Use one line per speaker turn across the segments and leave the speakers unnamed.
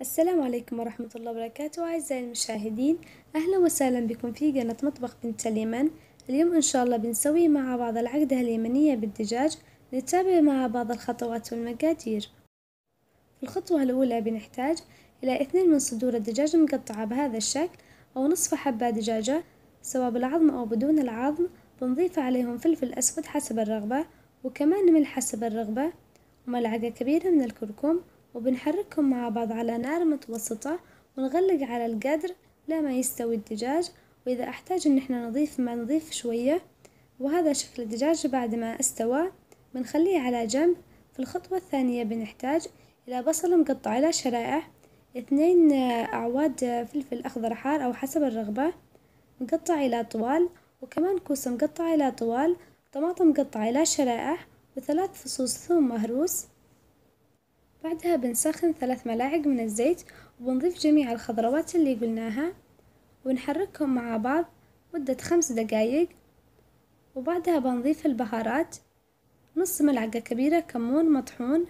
السلام عليكم ورحمة الله وبركاته أعزائي المشاهدين أهلا وسهلا بكم في قناة مطبخ بنت اليمن اليوم إن شاء الله بنسوي مع بعض العقدة اليمنية بالدجاج نتابع مع بعض الخطوات والمقادير في الخطوة الأولى بنحتاج إلى اثنين من صدور الدجاج مقطعة بهذا الشكل أو نصف حبة دجاجة سواء بالعظم أو بدون العظم بنضيف عليهم فلفل أسود حسب الرغبة وكمان ملح حسب الرغبة وملعقة كبيرة من الكركم وبنحركهم مع بعض على نار متوسطة ونغلق على القدر لما يستوي الدجاج وإذا أحتاج إن احنا نضيف ما نضيف شوية وهذا شكل الدجاج بعد ما استوى بنخليه على جنب في الخطوة الثانية بنحتاج إلى بصل مقطع على شرائح اثنين آه، أعواد آه، فلفل أخضر حار أو حسب الرغبة مقطع إلى طوال وكمان كوسة مقطعة إلى طوال طماطم مقطعة إلى شرائح وثلاث فصوص ثوم مهروس بعدها بنسخن ثلاث ملاعق من الزيت وبنضيف جميع الخضروات اللي قلناها ونحركهم مع بعض مدة خمس دقايق وبعدها بنضيف البهارات نص ملعقة كبيرة كمون مطحون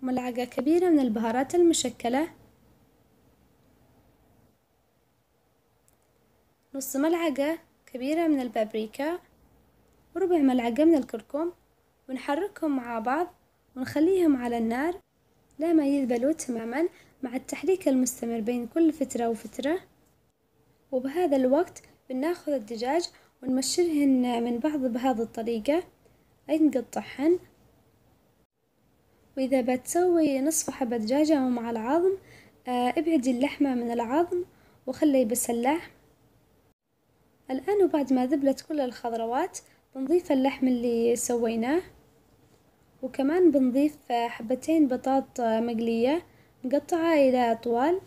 ملعقة كبيرة من البهارات المشكلة نص ملعقة كبيرة من البابريكا وربع ملعقة من الكركم ونحركهم مع بعض ونخليهم على النار لما يذبلوا تماما مع التحريك المستمر بين كل فترة وفترة وبهذا الوقت بناخذ الدجاج ونمشرهن من بعض بهذه الطريقة أي نقطعهن وإذا بتسوي نصف حبة دجاجة مع العظم آه، ابعدي اللحمة من العظم وخلي بس اللحم الآن وبعد ما ذبلت كل الخضروات بنضيف اللحم اللي سويناه وكمان بنضيف آه، حبتين بطاط آه، مقلية مقطعة إلى أطوال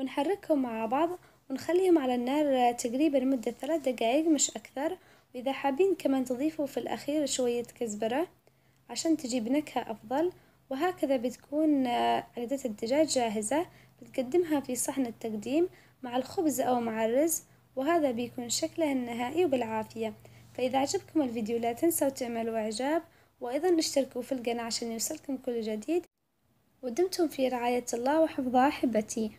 ونحركهم مع بعض ونخليهم على النار آه، تقريبا مدة ثلاث دقايق مش أكثر وإذا حابين كمان تضيفوا في الأخير شوية كزبرة عشان تجيب نكهة أفضل وهكذا بتكون عدة الدجاج جاهزة بتقدمها في صحن التقديم مع الخبز أو مع الرز وهذا بيكون شكلها النهائي وبالعافية فإذا عجبكم الفيديو لا تنسوا تعملوا إعجاب وأيضا اشتركوا في القناة عشان يوصلكم كل جديد ودمتم في رعاية الله وحفظه أحبتي